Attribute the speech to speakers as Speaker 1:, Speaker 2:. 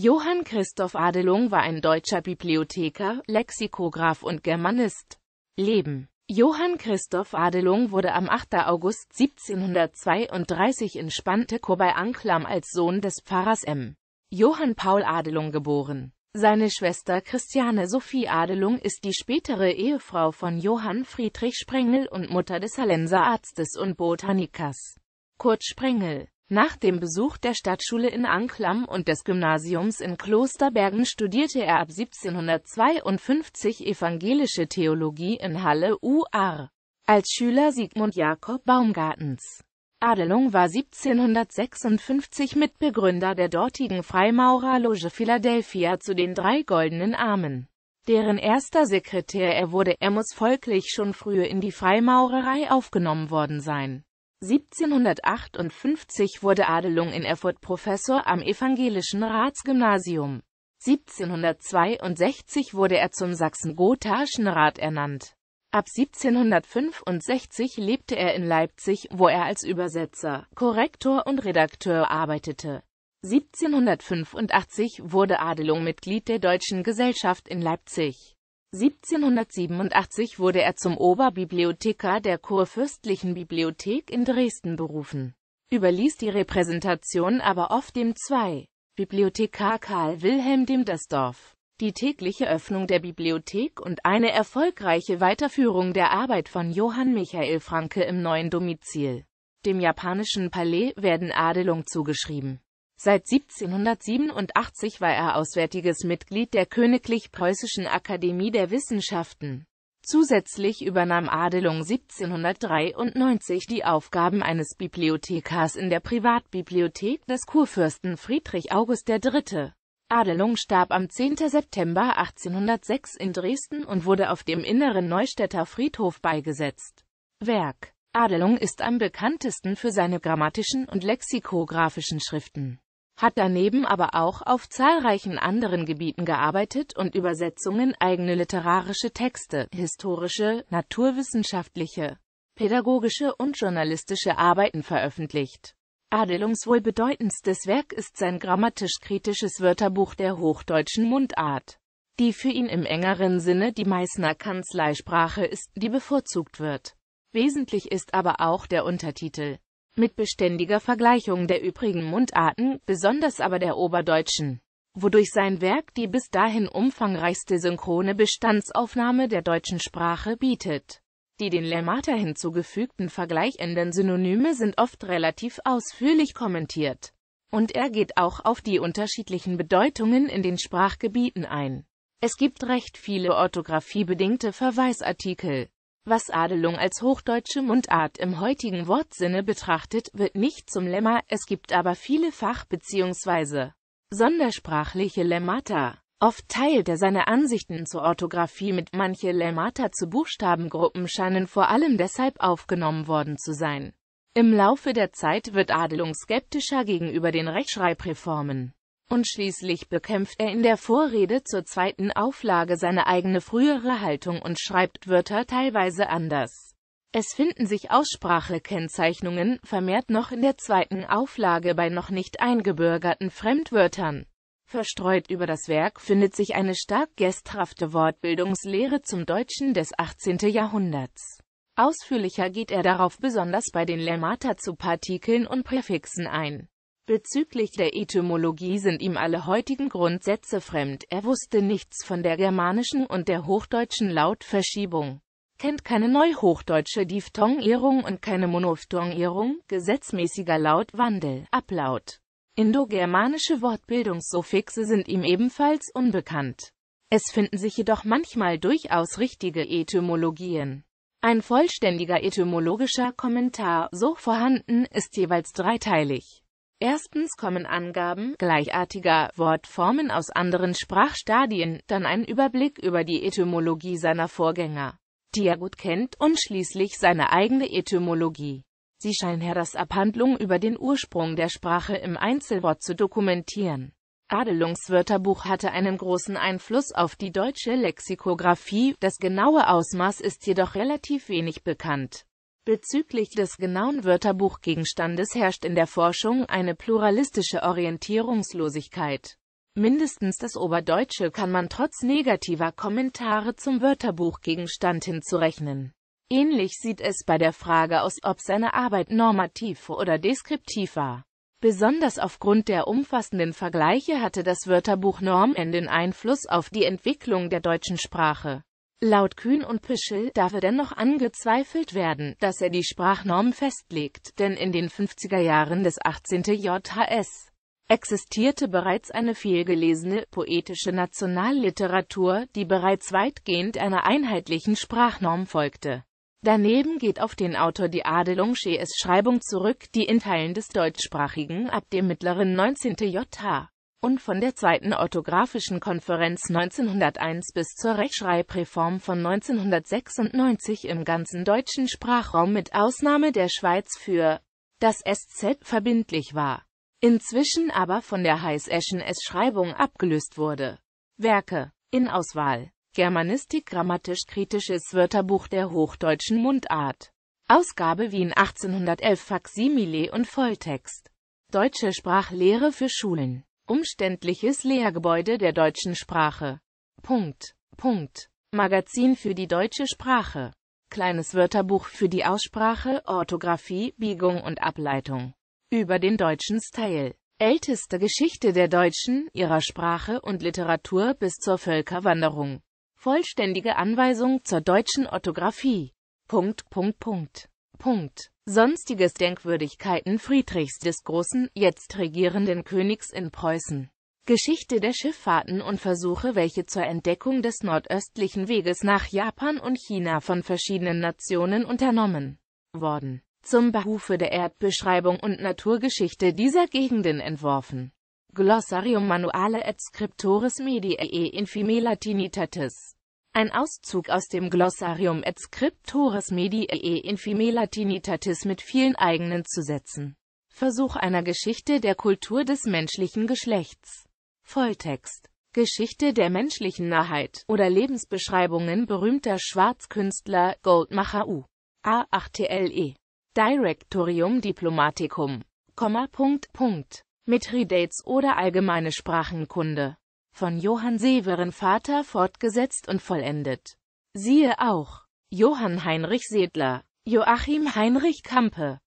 Speaker 1: Johann Christoph Adelung war ein deutscher Bibliotheker, Lexikograf und Germanist. Leben Johann Christoph Adelung wurde am 8. August 1732 in Spantekow bei Anklam als Sohn des Pfarrers M. Johann Paul Adelung geboren. Seine Schwester Christiane Sophie Adelung ist die spätere Ehefrau von Johann Friedrich Sprengel und Mutter des Hallenser Arztes und Botanikers Kurt Sprengel nach dem Besuch der Stadtschule in Anklam und des Gymnasiums in Klosterbergen studierte er ab 1752 evangelische Theologie in Halle UR als Schüler Sigmund Jakob Baumgartens. Adelung war 1756 Mitbegründer der dortigen Freimaurerloge Philadelphia zu den drei goldenen Armen. Deren erster Sekretär er wurde, er muss folglich schon früh in die Freimaurerei aufgenommen worden sein. 1758 wurde Adelung in Erfurt Professor am Evangelischen Ratsgymnasium. 1762 wurde er zum sachsen gotharschen Rat ernannt. Ab 1765 lebte er in Leipzig, wo er als Übersetzer, Korrektor und Redakteur arbeitete. 1785 wurde Adelung Mitglied der Deutschen Gesellschaft in Leipzig. 1787 wurde er zum Oberbibliothekar der Kurfürstlichen Bibliothek in Dresden berufen, überließ die Repräsentation aber oft dem zwei Bibliothekar Karl Wilhelm dem das Die tägliche Öffnung der Bibliothek und eine erfolgreiche Weiterführung der Arbeit von Johann Michael Franke im neuen Domizil, dem japanischen Palais, werden Adelung zugeschrieben Seit 1787 war er auswärtiges Mitglied der Königlich Preußischen Akademie der Wissenschaften. Zusätzlich übernahm Adelung 1793 die Aufgaben eines Bibliothekars in der Privatbibliothek des Kurfürsten Friedrich August III. Adelung starb am 10. September 1806 in Dresden und wurde auf dem inneren Neustädter Friedhof beigesetzt. Werk Adelung ist am bekanntesten für seine grammatischen und lexikografischen Schriften hat daneben aber auch auf zahlreichen anderen Gebieten gearbeitet und Übersetzungen eigene literarische Texte, historische, naturwissenschaftliche, pädagogische und journalistische Arbeiten veröffentlicht. Adelungs wohl bedeutendstes Werk ist sein grammatisch-kritisches Wörterbuch der hochdeutschen Mundart, die für ihn im engeren Sinne die Meißner Kanzleisprache ist, die bevorzugt wird. Wesentlich ist aber auch der Untertitel mit beständiger Vergleichung der übrigen Mundarten, besonders aber der Oberdeutschen wodurch sein Werk die bis dahin umfangreichste synchrone Bestandsaufnahme der deutschen Sprache bietet. Die den Lemmata hinzugefügten vergleichenden Synonyme sind oft relativ ausführlich kommentiert. Und er geht auch auf die unterschiedlichen Bedeutungen in den Sprachgebieten ein. Es gibt recht viele orthografiebedingte Verweisartikel. Was Adelung als hochdeutsche Mundart im heutigen Wortsinne betrachtet, wird nicht zum Lemma, es gibt aber viele Fach- bzw. sondersprachliche Lemmata. Oft teilt er seine Ansichten zur Orthographie mit manche Lemmata zu Buchstabengruppen scheinen vor allem deshalb aufgenommen worden zu sein. Im Laufe der Zeit wird Adelung skeptischer gegenüber den Rechtschreibreformen. Und schließlich bekämpft er in der Vorrede zur zweiten Auflage seine eigene frühere Haltung und schreibt Wörter teilweise anders. Es finden sich Aussprachekennzeichnungen, vermehrt noch in der zweiten Auflage bei noch nicht eingebürgerten Fremdwörtern. Verstreut über das Werk findet sich eine stark gesthafte Wortbildungslehre zum Deutschen des 18. Jahrhunderts. Ausführlicher geht er darauf besonders bei den Lemmata zu Partikeln und Präfixen ein. Bezüglich der Etymologie sind ihm alle heutigen Grundsätze fremd, er wusste nichts von der germanischen und der hochdeutschen Lautverschiebung, kennt keine neuhochdeutsche Diphthongierung und keine Monophthongierung, gesetzmäßiger Lautwandel, Ablaut. Indogermanische Wortbildungsuffixe sind ihm ebenfalls unbekannt. Es finden sich jedoch manchmal durchaus richtige Etymologien. Ein vollständiger etymologischer Kommentar, so vorhanden, ist jeweils dreiteilig. Erstens kommen Angaben gleichartiger Wortformen aus anderen Sprachstadien, dann ein Überblick über die Etymologie seiner Vorgänger, die er gut kennt, und schließlich seine eigene Etymologie. Sie scheinen her das Abhandlung über den Ursprung der Sprache im Einzelwort zu dokumentieren. Adelungswörterbuch hatte einen großen Einfluss auf die deutsche Lexikographie, das genaue Ausmaß ist jedoch relativ wenig bekannt. Bezüglich des genauen Wörterbuchgegenstandes herrscht in der Forschung eine pluralistische Orientierungslosigkeit. Mindestens das Oberdeutsche kann man trotz negativer Kommentare zum Wörterbuchgegenstand hinzurechnen. Ähnlich sieht es bei der Frage aus, ob seine Arbeit normativ oder deskriptiv war. Besonders aufgrund der umfassenden Vergleiche hatte das Wörterbuch Norm den Einfluss auf die Entwicklung der deutschen Sprache. Laut Kühn und Pischel darf er dennoch angezweifelt werden, dass er die Sprachnorm festlegt, denn in den 50er Jahren des 18. JHS existierte bereits eine vielgelesene, poetische Nationalliteratur, die bereits weitgehend einer einheitlichen Sprachnorm folgte. Daneben geht auf den Autor die Adelung Schees Schreibung zurück, die in Teilen des Deutschsprachigen ab dem mittleren 19. JH und von der Zweiten Orthographischen Konferenz 1901 bis zur Rechtschreibreform von 1996 im ganzen deutschen Sprachraum mit Ausnahme der Schweiz für das SZ verbindlich war, inzwischen aber von der Heißeschen S-Schreibung abgelöst wurde. Werke in Auswahl Germanistik grammatisch-kritisches Wörterbuch der hochdeutschen Mundart Ausgabe Wien 1811 Faximile und Volltext Deutsche Sprachlehre für Schulen Umständliches Lehrgebäude der deutschen Sprache. Punkt. Punkt. Magazin für die deutsche Sprache. Kleines Wörterbuch für die Aussprache, Orthographie, Biegung und Ableitung. Über den deutschen Style. Älteste Geschichte der Deutschen, ihrer Sprache und Literatur bis zur Völkerwanderung. Vollständige Anweisung zur deutschen Orthographie. Punkt, Punkt, Punkt. Punkt. Sonstiges Denkwürdigkeiten Friedrichs des Großen, jetzt regierenden Königs in Preußen. Geschichte der Schifffahrten und Versuche, welche zur Entdeckung des nordöstlichen Weges nach Japan und China von verschiedenen Nationen unternommen worden. Zum Behufe der Erdbeschreibung und Naturgeschichte dieser Gegenden entworfen. Glossarium Manuale et Scriptores Mediae Infime Latinitatis ein Auszug aus dem Glossarium et scriptores mediae infime latinitatis mit vielen eigenen Zusätzen. Versuch einer Geschichte der Kultur des menschlichen Geschlechts. Volltext. Geschichte der menschlichen Nahheit oder Lebensbeschreibungen berühmter Schwarzkünstler Goldmacher U. A. 8TLE. Directorium Diplomaticum. Komma, Punkt, Punkt. Mithridates oder allgemeine Sprachenkunde von Johann Severin Vater fortgesetzt und vollendet. Siehe auch Johann Heinrich Sedler, Joachim Heinrich Campe